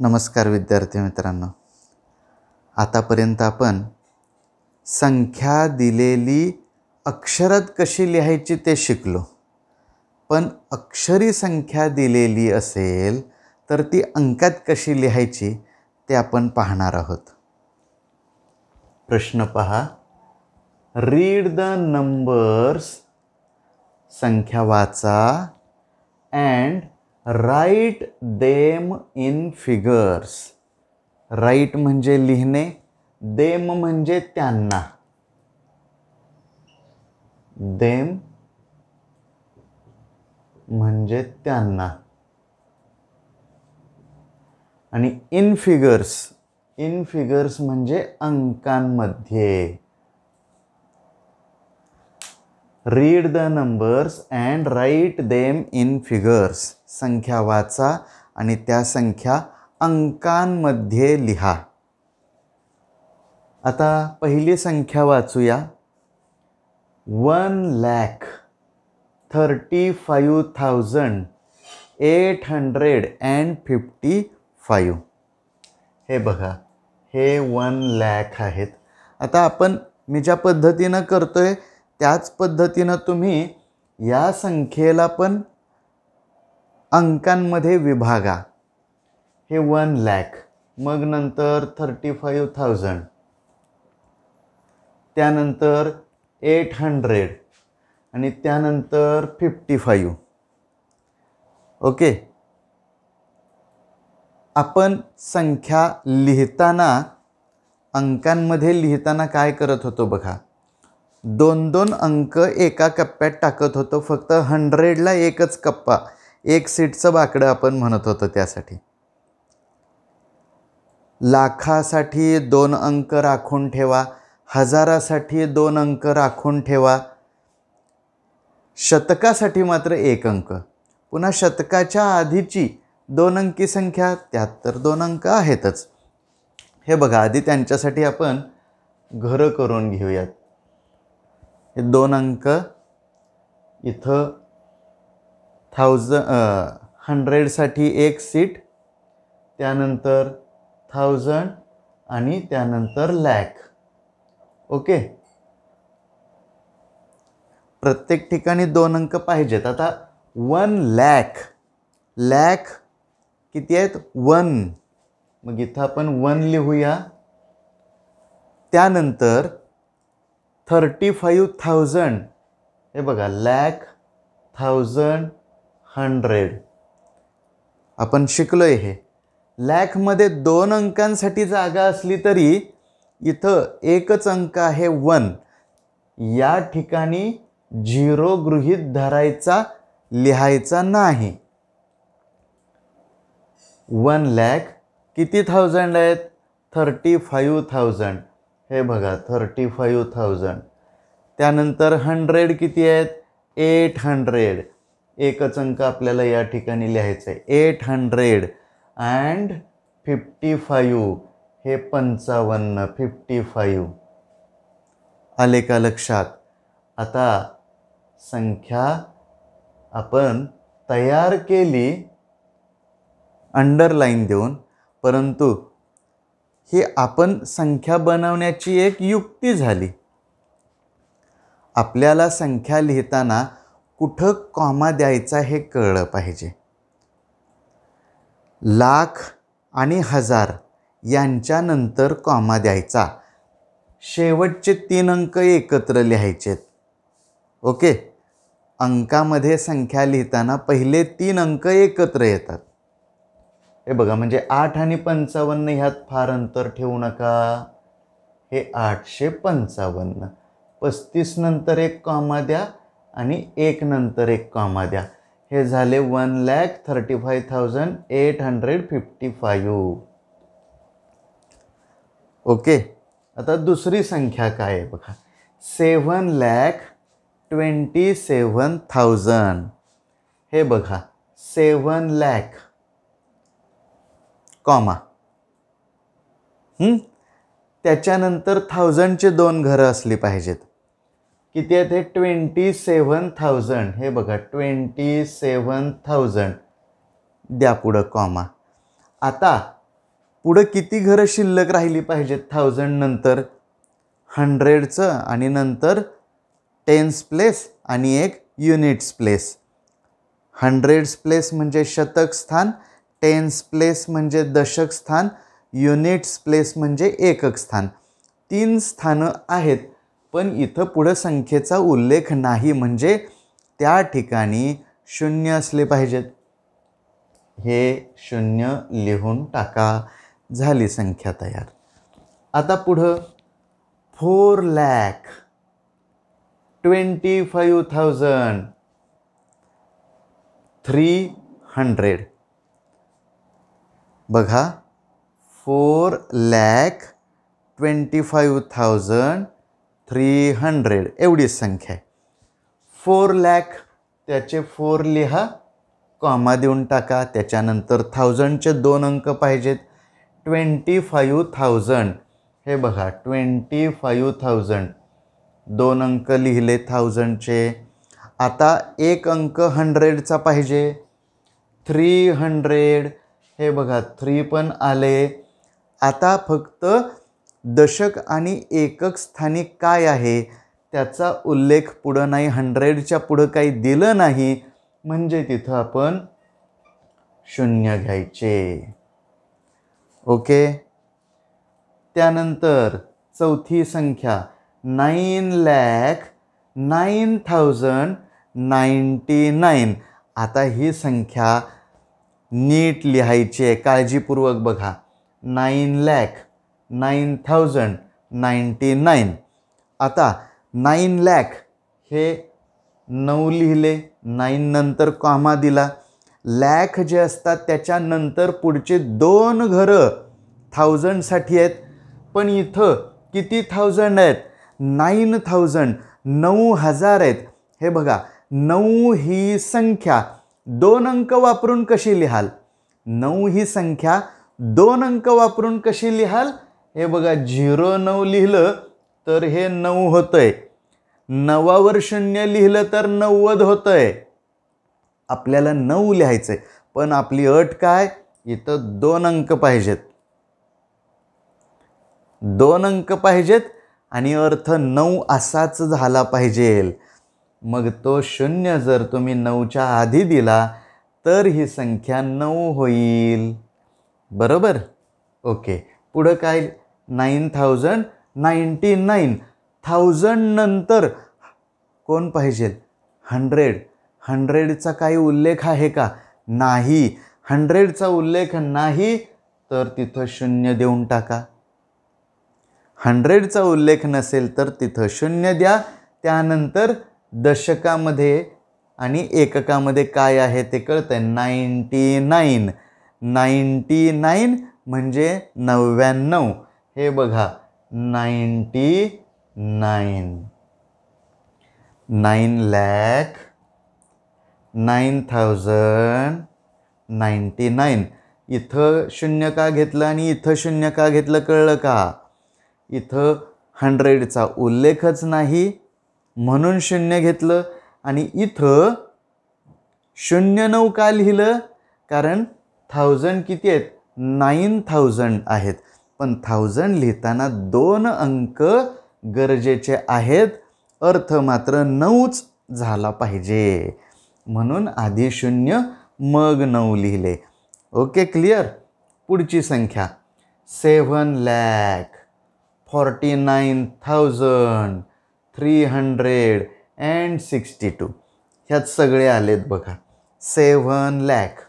नमस्कार विद्यार्थी मित्रांनो आतापर्यंत आपण संख्या दिलेली अक्षरात कशी लिहायची ते शिकलो पण अक्षरी संख्या दिलेली असेल तर ती अंकात कशी लिहायची ते आपण पाहणार आहोत प्रश्न पहा रीड द नंबर्स संख्या वाचा and write them in figures write म्हणजे लिहिणे देम म्हणजे त्यांना देम म्हणजे त्यांना आणि इन फिगर्स इन फिगर्स म्हणजे अंकांमध्ये read the numbers and write them in figures संख्या वाचा आणि त्या संख्या अंकांमध्ये लिहा आता पहिली संख्या वाचूया one lakh thirty five thousand eight hundred and fifty five हे बघा हे वन लॅक आहेत आता आपण मी ज्या पद्धतीनं करतो आहे त्याच पद्धतीनं तुम्ही या संख्येला पण अंकांमध्ये विभागा हे वन लॅक मग नंतर थर्टी फाईव्ह थाउजंड त्यानंतर एट हंड्रेड आणि त्यानंतर फिफ्टी फाईव्ह ओके आपण संख्या लिहिताना अंकांमध्ये लिहिताना काय करत होतो बघा दोन दोन अंक एका कप्प्यात टाकत होतो फक्त हंड्रेडला एकच कप्पा एक सीटचं बाकडं आपण म्हणत होतं त्यासाठी लाखासाठी दोन अंक राखून ठेवा हजारासाठी दोन अंक राखून ठेवा शतकासाठी मात्र एक अंक पुन्हा शतकाच्या आधीची दोन अंकी संख्या त्यात तर दोन अंक आहेतच हे बघा आधी त्यांच्यासाठी आपण घरं करून घेऊयात हे दोन अंक इथं थाउज हंड्रेडसाठी एक सीट त्यानंतर थाउजंड आणि त्यानंतर लॅक ओके प्रत्येक ठिकाणी दोन अंक पाहिजेत आता वन लॅक लॅक किती आहेत वन मग इथं आपण वन लिहूया त्यानंतर थर्टी फाईव्ह थाउजंड हे बघा लॅक थाउजंड हंड्रेड आपण शिकलो आहे हे लॅखमध्ये दोन अंकांसाठी जागा असली तरी इथं एकच अंक आहे वन या ठिकाणी झिरो गृहित धरायचा लिहायचा नाही वन लॅक किती थाउजंड आहेत थर्टी फाईव्ह थाउजंड हे बघा थर्टी फाईव्ह थाउजंड त्यानंतर हंड्रेड किती आहेत एट हंड्रेड एकच अंक आपल्याला या ठिकाणी लिहायचं आहे eight hundred and fifty five हे पंचावन्न फिफ्टी फाईव्ह आले का लक्षात आता संख्या आपण तयार केली अंडरलाईन देऊन परंतु ही आपण संख्या बनवण्याची एक युक्ती झाली आपल्याला संख्या लिहिताना कुठं कॉमा द्यायचा हे कळलं पाहिजे लाख आणि हजार यांच्यानंतर कॉमा द्यायचा शेवटचे तीन अंक एकत्र लिहायचे ओके अंकामध्ये संख्या लिहिताना पहिले तीन अंक एकत्र येतात हे बघा म्हणजे आठ आणि पंचावन्न ह्यात फार अंतर ठेवू नका हे आठशे पंचावन्न पस्तीस नंतर एक कॉमा द्या आणि एक नंतर एक कॉमा द्या हे झाले one lakh thirty five thousand eight hundred fifty five okay आता दुसरी संख्या काय आहे बघा seven lakh twenty seven thousand हे बघा सेवन लॅक कॉमा त्याच्यानंतर थाउजंडचे दोन घरं असली पाहिजेत किती आहेत हे ट्वेंटी सेवन थाउजंड हे बघा ट्वेंटी सेवन थाउजंड द्या पुढं कॉमा आता पुढं किती घरं शिल्लक राहिली पाहिजेत थाउजंड नंतर हंड्रेडचं आणि नंतर टेन्स प्लेस आणि एक युनिट्स प्लेस हंड्रेड्स प्लेस म्हणजे शतक स्थान टेन्स प्लेस म्हणजे दशक स्थान युनिट्स प्लेस म्हणजे एकक स्थान तीन स्थानं आहेत पण इथं पुढं संख्येचा उल्लेख नाही म्हणजे त्या ठिकाणी शून्य असले पाहिजेत हे शून्य लिहून टाका झाली संख्या तयार आता पुढं four lakh twenty five thousand three hundred बघा four lakh twenty five thousand three hundred एवढी संख्या आहे फोर लॅक त्याचे फोर लिहा कॉमा देऊन टाका त्याच्यानंतर थाउजंडचे दोन अंक पाहिजेत ट्वेंटी फायू थाउजंड हे बघा ट्वेंटी फायू थाउजंड दोन अंक लिहिले थाउजंडचे आता एक अंक हंड्रेडचा पाहिजे थ्री हंड्रेड हे बघा थ्री पण आले आता फक्त दशक आणि एकक स्थानी काय आहे त्याचा उल्लेख पुढं नाही हंड्रेडच्या पुढं काही दिलं नाही म्हणजे तिथं आपण शून्य घ्यायचे ओके त्यानंतर चौथी संख्या nine lakh nine thousand ninety nine आता ही संख्या नीट लिहायची आहे काळजीपूर्वक बघा nine lakh nine thousand ninety nine आता नाईन लॅक हे नऊ लिहिले नाईन नंतर कॉमा दिला लॅख जे असतात त्याच्यानंतर पुढचे दोन घरं थाउजंडसाठी आहेत पण इथं किती थाउजंड आहेत नाईन थाउजंड नऊ हजार आहेत हे बघा नऊ ही संख्या दोन अंक वापरून कशी लिहाल नऊ ही संख्या दोन अंक वापरून कशी लिहाल हे बघा झिरो नऊ लिहिलं तर हे नऊ होतं आहे नवावर शून्य लिहिलं तर नव्वद होतं आहे आपल्याला नऊ लिहायचं आहे पण आपली अट काय इथं दोन अंक पाहिजेत दोन अंक पाहिजेत आणि अर्थ नऊ असाच झाला पाहिजे मग तो शून्य जर तुम्ही नऊच्या आधी दिला तर ही संख्या नऊ होईल बरोबर ओके पुढं काय nine thousand ninety nine thousand नंतर कोण पाहिजे हंड्रेड हंड्रेडचा काही उल्लेख आहे का नाही हंड्रेडचा उल्लेख नाही तर तिथं शून्य देऊन टाका हंड्रेडचा उल्लेख नसेल तर तिथं शून्य द्या त्यानंतर दशकामध्ये आणि एककामध्ये काय आहे ते कळतं आहे नाईन्टी नाईन नाईन्टी नाईन म्हणजे नव्याण्णव हे बघा ninety nine nine lakh nine thousand ninety nine इथं शून्य का घेतलं आणि इथं शून्य का घेतलं कळलं का इथं हंड्रेडचा उल्लेखच नाही म्हणून शून्य घेतलं आणि इथं शून्य नऊ का लिहिलं कारण थाउजंड किती आहेत नाईन थाउजंड आहेत पण थाउजंड लिहिताना दोन अंक गरजेचे आहेत अर्थ मात्र नऊच झाला पाहिजे म्हणून आधी शून्य मग नऊ लिहिले ओके क्लिअर पुढची संख्या seven lakh forty nine thousand three hundred and sixty two ह्यात सगळे आलेत बघा सेव्हन लॅक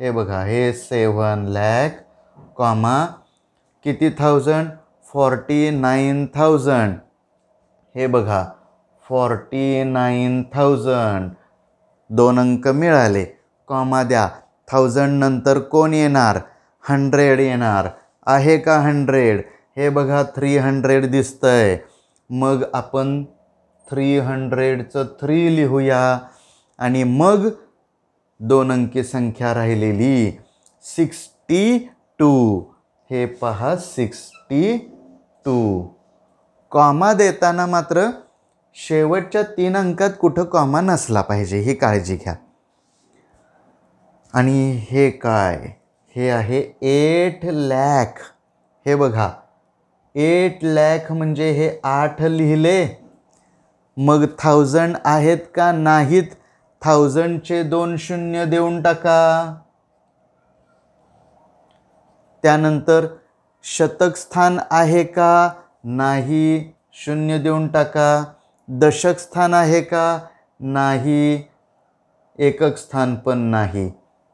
हे बघा हे सेव्हन लॅक कॉमा किती थाउजंड फॉर्टी नाईन थाउजंड हे बघा फॉर्टी नाईन थाउजंड दोन अंक मिळाले कॉमा द्या थाउजंड नंतर कोण येणार हंड्रेड येणार आहे का हंड्रेड हे बघा थ्री हंड्रेड दिसतंय मग आपण थ्री हंड्रेडचं थ्री लिहूया आणि मग दोन अंकी संख्या राहिलेली सिक्स्टी टू हे पहा सिक्स्टी टू कॉमा देताना मात्र शेवटच्या तीन अंकात कुठं कॉमा नसला पाहिजे ही काळजी घ्या आणि हे काय हे आहे एट लॅख हे बघा एट लॅख म्हणजे हे आठ लिहिले मग थाउजंड आहेत का नाहीत थाउजंडचे दोन शून्य देऊन टाका त्यानंतर शतक स्थान आहे का नाही शून्य देऊन टाका दशक स्थान आहे का नाही एकक स्थान पण नाही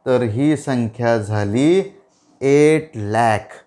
तर ही संख्या झाली एट लॅख